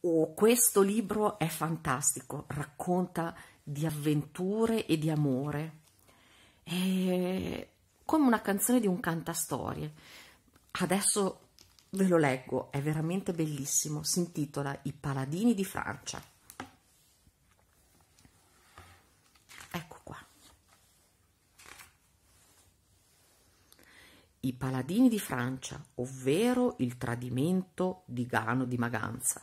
oh, questo libro è fantastico, racconta di avventure e di amore, è come una canzone di un cantastorie. Adesso ve lo leggo, è veramente bellissimo, si intitola I paladini di Francia. Ecco qua. I paladini di Francia, ovvero il tradimento di Gano di Maganza.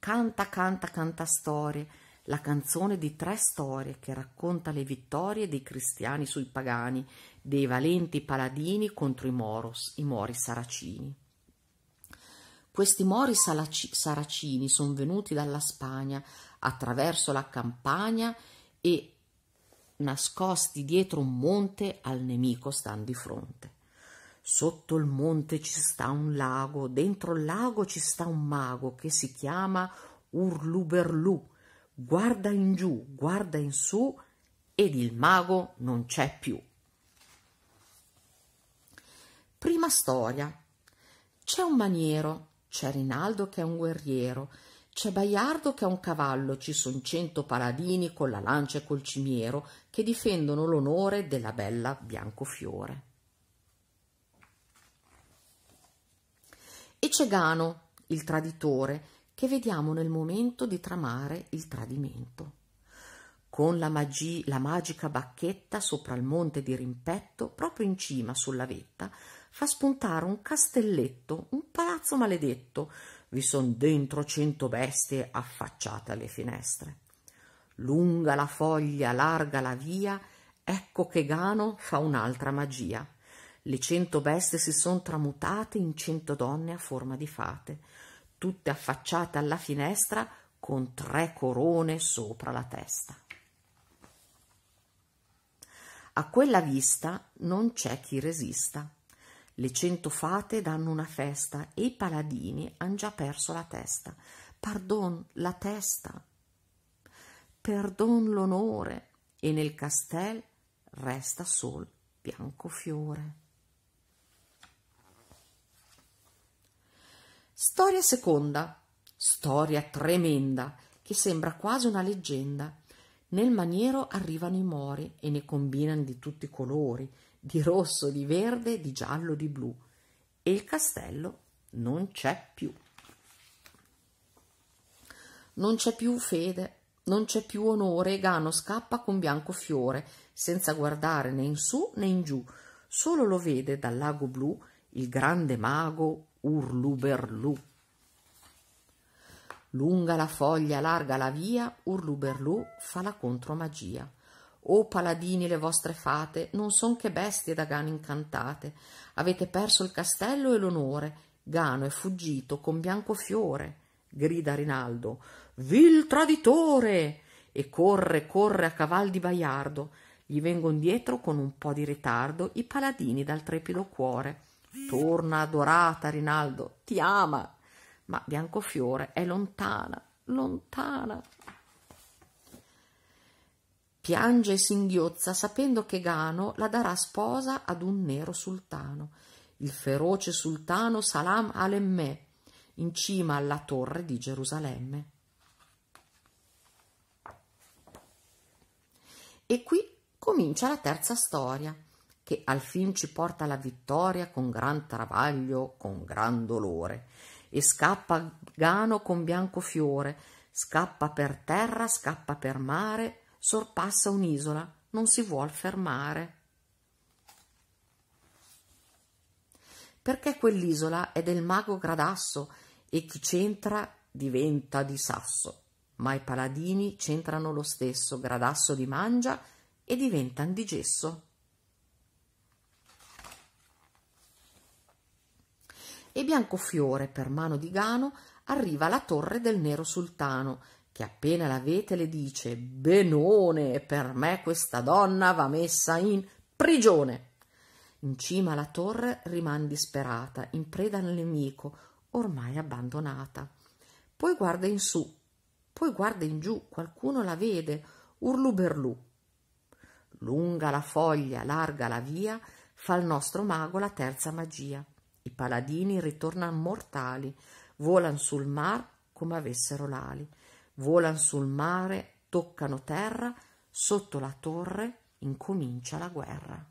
Canta, canta, canta storie, la canzone di tre storie che racconta le vittorie dei cristiani sui pagani, dei valenti paladini contro i moros, i mori saracini. Questi mori saracini sono venuti dalla Spagna attraverso la campagna e nascosti dietro un monte al nemico stanno di fronte. Sotto il monte ci sta un lago, dentro il lago ci sta un mago che si chiama Urluberlu. Guarda in giù, guarda in su ed il mago non c'è più. Prima storia. C'è un maniero, c'è Rinaldo che è un guerriero, c'è Baiardo che è un cavallo, ci son cento paladini con la lancia e col cimiero che difendono l'onore della bella Biancofiore. e c'è Gano, il traditore, che vediamo nel momento di tramare il tradimento. Con la, magi- la magica bacchetta sopra il monte di rimpetto, proprio in cima sulla vetta, fa spuntare un castelletto, un palazzo maledetto. Vi son dentro cento bestie affacciate alle finestre. Lunga la foglia, larga la via, ecco che Gano fa un'altra magia. Le cento bestie si sono tramutate in cento donne a forma di fate, tutte affacciate alla finestra con tre corone sopra la testa. A quella vista non c'è chi resista. Le cento fate danno una festa e i paladini han già perso la testa. Pardon, la testa. Perdon l'onore. E nel castel resta sol fiore. Storia seconda. Storia tremenda, che sembra quasi una leggenda. Nel maniero arrivano i mori e ne combinano di tutti i colori, di rosso, di verde, di giallo, di blu. E il castello non c'è più. Non c'è più fede, non c'è più onore e Gano scappa con bianco fiore, senza guardare né in su né in giù. Solo lo vede dal lago blu il grande mago Urluberlù. Lunga la foglia, larga la via, Urluberlù fa la contromagia. O paladini le vostre fate, non son che bestie da Gano incantate. Avete perso il castello e l'onore, Gano è fuggito con bianco fiore. Grida Rinaldo, vil traditore! E corre, corre a caval di Baiardo. Gli vengono dietro con un po' di ritardo i paladini dal trepido cuore Torna adorata, Rinaldo, ti ama. Ma Biancofiore è lontana, lontana. Piange e singhiozza sapendo che Gano la darà sposa ad un nero sultano, il feroce sultano Salam Alemme, in cima alla torre di Gerusalemme. E qui comincia la terza storia che al fin ci porta alla vittoria con gran travaglio, con gran dolore. E scappa Gano con bianco fiore, scappa per terra, scappa per mare, sorpassa un'isola, non si vuol fermare. Perché quell'isola è del mago Gradasso e chi c'entra diventa di sasso. Ma i paladini c'entrano lo stesso, Gradasso li mangia e diventan di gesso. e Biancofiore, per mano di Gano, arriva alla torre del Nero Sultano, che appena la vede le dice «Benone, per me questa donna va messa in prigione!» In cima alla torre rimane disperata, in preda al nemico, ormai abbandonata. Poi guarda in su, poi guarda in giù, qualcuno la vede, urlu berlù. Lunga la foglia, larga la via, fa il nostro mago la terza magia. I paladini ritornan mortali, volan sul mar come avessero l'ali, volan sul mare, toccano terra, sotto la torre incomincia la guerra.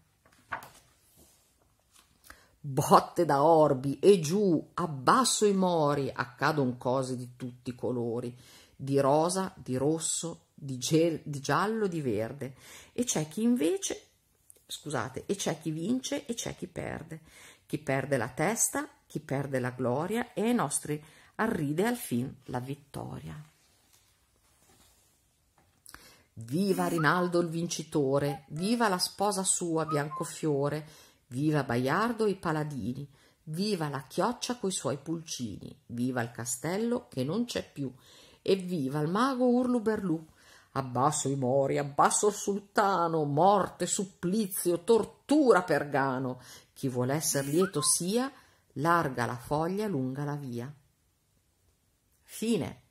Botte da orbi e giù, abbasso i mori, accadono cose di tutti i colori, di rosa, di rosso, di, gel, di giallo, di verde, e c'è chi invece scusate, e c'è chi vince e c'è chi perde, chi perde la testa, chi perde la gloria e ai nostri arride al fin la vittoria. Viva Rinaldo il vincitore, viva la sposa sua Biancofiore, viva Baiardo e i paladini, viva la chioccia coi suoi pulcini, viva il castello che non c'è più, e viva il mago Urlu Berlù, Abbasso i mori, abbasso il sultano, morte, supplizio, tortura pergano. Chi vuol esser lieto sia, larga la foglia, lunga la via. Fine.